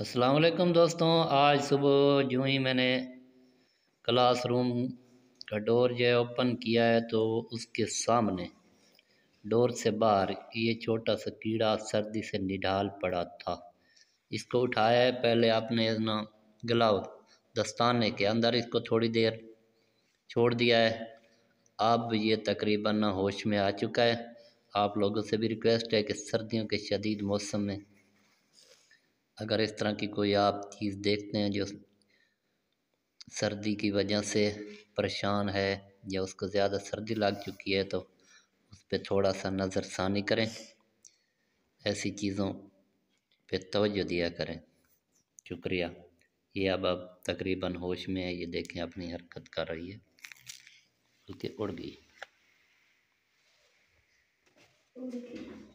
असलकम दोस्तों आज सुबह जो ही मैंने क्लासरूम का डोर जो है ओपन किया है तो उसके सामने डोर से बाहर ये छोटा सा कीड़ा सर्दी से निढाल पड़ा था इसको उठाया है पहले आपने ना ग्लाव दस्ताने के अंदर इसको थोड़ी देर छोड़ दिया है अब ये तकरीबन ना होश में आ चुका है आप लोगों से भी रिक्वेस्ट है कि सर्दियों के शदीद मौसम में अगर इस तरह की कोई आप चीज़ देखते हैं जो सर्दी की वजह से परेशान है या उसको ज़्यादा सर्दी लग चुकी है तो उस पर थोड़ा सा नज़रसानी करें ऐसी चीज़ों पे तोज्जो दिया करें शुक्रिया ये अब अब तकरीबन होश में है ये देखें अपनी हरकत कर रही है बल्कि उड़ गई